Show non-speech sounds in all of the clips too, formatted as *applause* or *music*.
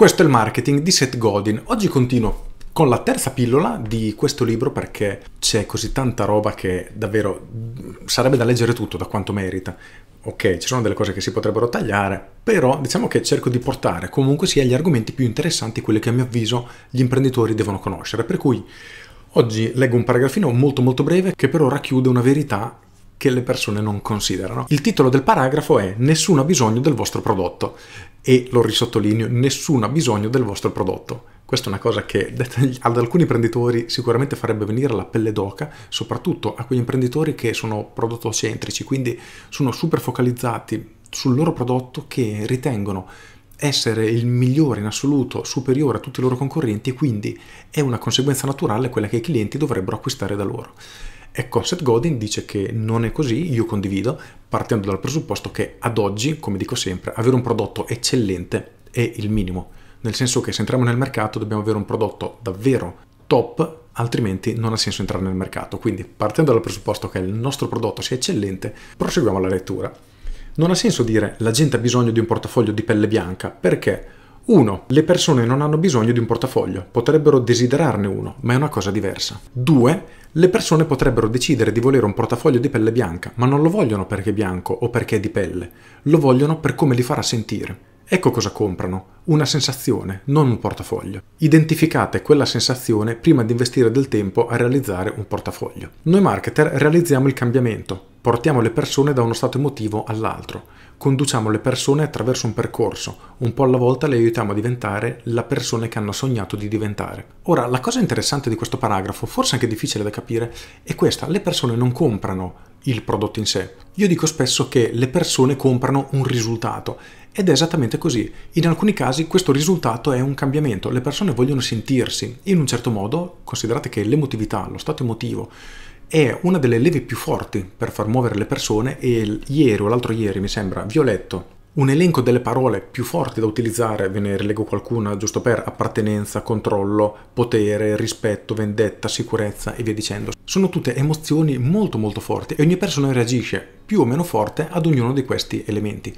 Questo è il marketing di Seth Godin. Oggi continuo con la terza pillola di questo libro perché c'è così tanta roba che davvero sarebbe da leggere tutto da quanto merita. Ok, ci sono delle cose che si potrebbero tagliare, però diciamo che cerco di portare comunque sia gli argomenti più interessanti, quelli che a mio avviso gli imprenditori devono conoscere. Per cui oggi leggo un paragrafino molto molto breve che però racchiude una verità che le persone non considerano. Il titolo del paragrafo è Nessuno ha bisogno del vostro prodotto e lo risottolineo, nessuno ha bisogno del vostro prodotto. Questa è una cosa che *laughs* ad alcuni imprenditori sicuramente farebbe venire la pelle d'oca, soprattutto a quegli imprenditori che sono prodottocentrici, quindi sono super focalizzati sul loro prodotto che ritengono essere il migliore in assoluto, superiore a tutti i loro concorrenti e quindi è una conseguenza naturale quella che i clienti dovrebbero acquistare da loro. E con Seth Godin dice che non è così, io condivido, partendo dal presupposto che ad oggi, come dico sempre, avere un prodotto eccellente è il minimo. Nel senso che se entriamo nel mercato dobbiamo avere un prodotto davvero top, altrimenti non ha senso entrare nel mercato. Quindi partendo dal presupposto che il nostro prodotto sia eccellente, proseguiamo la lettura. Non ha senso dire la gente ha bisogno di un portafoglio di pelle bianca perché 1. Le persone non hanno bisogno di un portafoglio, potrebbero desiderarne uno, ma è una cosa diversa. 2. Le persone potrebbero decidere di volere un portafoglio di pelle bianca, ma non lo vogliono perché è bianco o perché è di pelle, lo vogliono per come li farà sentire. Ecco cosa comprano, una sensazione, non un portafoglio. Identificate quella sensazione prima di investire del tempo a realizzare un portafoglio. Noi marketer realizziamo il cambiamento, Portiamo le persone da uno stato emotivo all'altro, conduciamo le persone attraverso un percorso, un po' alla volta le aiutiamo a diventare la persona che hanno sognato di diventare. Ora, la cosa interessante di questo paragrafo, forse anche difficile da capire, è questa, le persone non comprano il prodotto in sé. Io dico spesso che le persone comprano un risultato ed è esattamente così. In alcuni casi questo risultato è un cambiamento, le persone vogliono sentirsi in un certo modo, considerate che l'emotività, lo stato emotivo, è una delle leve più forti per far muovere le persone e ieri o l'altro ieri mi sembra Violetto un elenco delle parole più forti da utilizzare, ve ne rilego qualcuna giusto per appartenenza, controllo, potere, rispetto, vendetta, sicurezza e via dicendo. Sono tutte emozioni molto molto forti e ogni persona reagisce più o meno forte ad ognuno di questi elementi.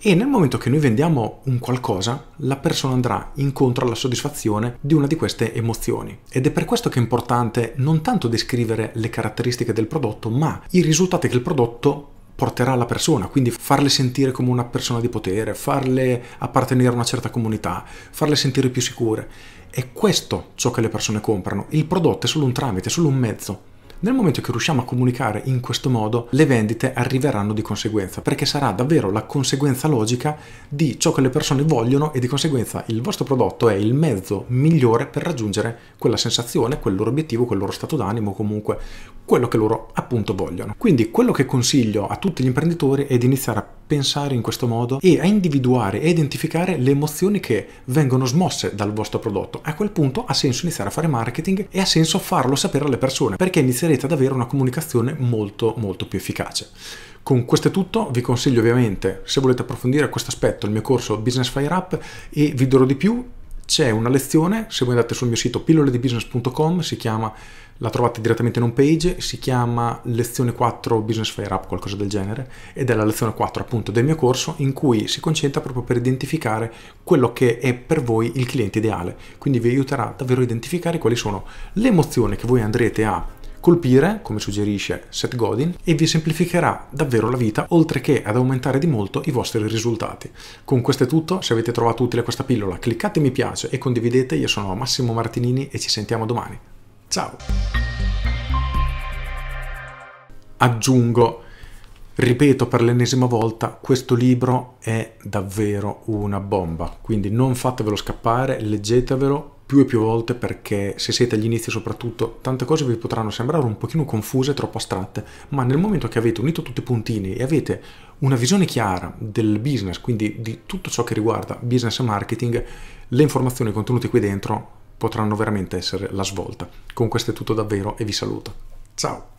E nel momento che noi vendiamo un qualcosa, la persona andrà incontro alla soddisfazione di una di queste emozioni. Ed è per questo che è importante non tanto descrivere le caratteristiche del prodotto, ma i risultati che il prodotto porterà alla persona, quindi farle sentire come una persona di potere, farle appartenere a una certa comunità, farle sentire più sicure. È questo ciò che le persone comprano. Il prodotto è solo un tramite, è solo un mezzo. Nel momento che riusciamo a comunicare in questo modo, le vendite arriveranno di conseguenza, perché sarà davvero la conseguenza logica di ciò che le persone vogliono e di conseguenza il vostro prodotto è il mezzo migliore per raggiungere quella sensazione, quel loro obiettivo, quel loro stato d'animo, comunque quello che loro appunto vogliono. Quindi quello che consiglio a tutti gli imprenditori è di iniziare a pensare in questo modo e a individuare e identificare le emozioni che vengono smosse dal vostro prodotto. A quel punto ha senso iniziare a fare marketing e ha senso farlo sapere alle persone perché inizierete ad avere una comunicazione molto molto più efficace. Con questo è tutto, vi consiglio ovviamente, se volete approfondire questo aspetto, il mio corso Business Fire Up e vi dirò di più, c'è una lezione, se voi andate sul mio sito pilloledibusiness.com, si chiama la trovate direttamente in home page, si chiama lezione 4 Business Fair App, qualcosa del genere, ed è la lezione 4 appunto del mio corso in cui si concentra proprio per identificare quello che è per voi il cliente ideale, quindi vi aiuterà davvero a identificare quali sono le emozioni che voi andrete a colpire, come suggerisce Seth Godin, e vi semplificherà davvero la vita, oltre che ad aumentare di molto i vostri risultati. Con questo è tutto, se avete trovato utile questa pillola cliccate mi piace e condividete, io sono Massimo Martinini e ci sentiamo domani. Ciao. Aggiungo, ripeto per l'ennesima volta, questo libro è davvero una bomba, quindi non fatevelo scappare, leggetevelo più e più volte perché se siete agli inizi soprattutto tante cose vi potranno sembrare un pochino confuse, troppo astratte, ma nel momento che avete unito tutti i puntini e avete una visione chiara del business, quindi di tutto ciò che riguarda business e marketing, le informazioni contenute qui dentro potranno veramente essere la svolta. Con questo è tutto davvero e vi saluto. Ciao!